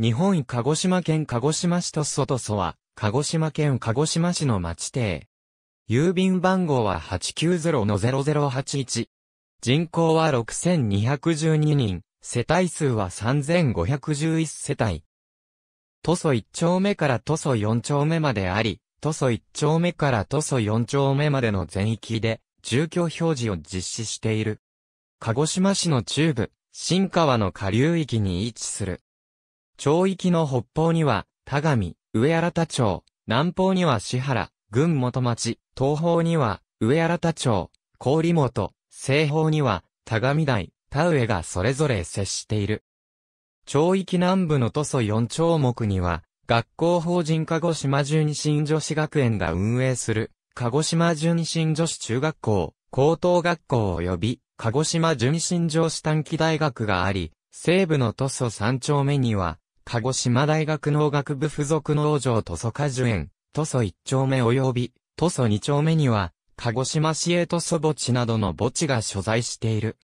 日本鹿児島県鹿児島市と外祖は、鹿児島県鹿児島市の町邸。郵便番号は890-0081。人口は6212人、世帯数は3511世帯。都祖1丁目から都祖4丁目まであり、都祖1丁目から都祖4丁目までの全域で、住居表示を実施している。鹿児島市の中部、新川の下流域に位置する。町域の北方には、田上、上新田町、南方には市原、群元町、東方には、上新田町、郡本、西方には、田上台、田植がそれぞれ接している。町域南部の都祖4町目には、学校法人鹿児島純新女子学園が運営する、鹿児島純新女子中学校、高等学校及び、鹿児島純新女子短期大学があり、西部の都祖3丁目には、鹿児島大学農学部附属農場塗装果樹園、塗装一丁目及び、塗装二丁目には、鹿児島市営塗装墓地などの墓地が所在している。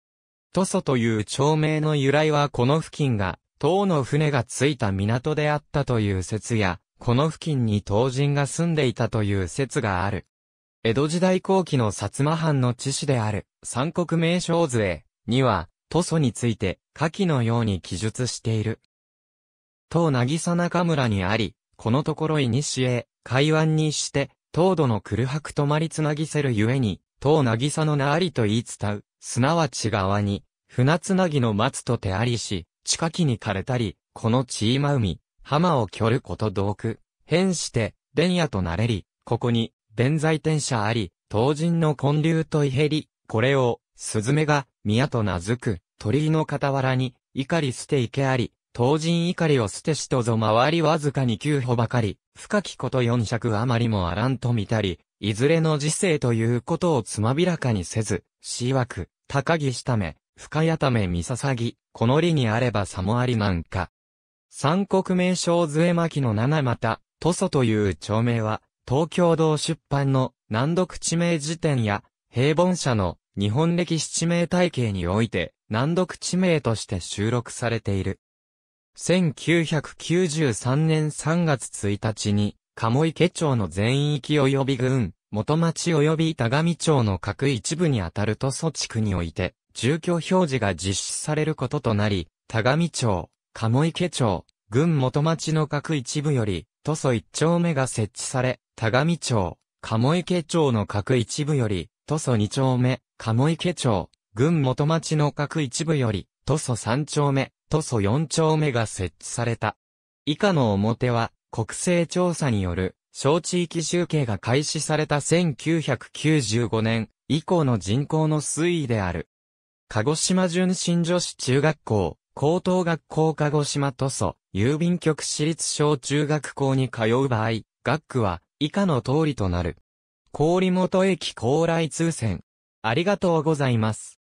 塗装という町名の由来はこの付近が、塔の船がついた港であったという説や、この付近に唐人が住んでいたという説がある。江戸時代後期の薩摩藩の地史である、三国名称図へ、には、塗装について、下記のように記述している。当渚中村にあり、このところいにしえ、海湾にして、東土のる白止まりつなぎせるゆえに、当渚の名ありと言い伝う、すなわち側に、船つなぎの松と手ありし、近きに枯れたり、このちいま海、浜を距ること同区、変して、伝夜となれり、ここに、弁財天社あり、当人の混流といへり、これを、スズメが、宮と名付く、鳥居の傍らに、怒り捨て池あり、当人怒りを捨てしとぞ周りわずかに9歩ばかり、深きこと4尺余りもあらんと見たり、いずれの時世ということをつまびらかにせず、死枠、高木ため、深谷ため見ささぎ、この理にあればさもありなんか。三国名称末巻の七また、塗祖という町名は、東京道出版の難読地名辞典や、平凡社の日本歴史地名体系において、難読地名として収録されている。1993年3月1日に、鴨池町の全域及び郡、元町及び田上町の各一部にあたる都祖地区において、住居表示が実施されることとなり、田上町、鴨池町、郡元町の各一部より、都祖一丁目が設置され、田上町、鴨池町の各一部より、都祖二丁目、鴨池町、郡元町の各一部より、都祖三丁目、塗装4丁目が設置された。以下の表は、国勢調査による、小地域集計が開始された1995年以降の人口の推移である。鹿児島純真女子中学校、高等学校鹿児島塗装、郵便局私立小中学校に通う場合、学区は以下の通りとなる。郡本駅高麗通線。ありがとうございます。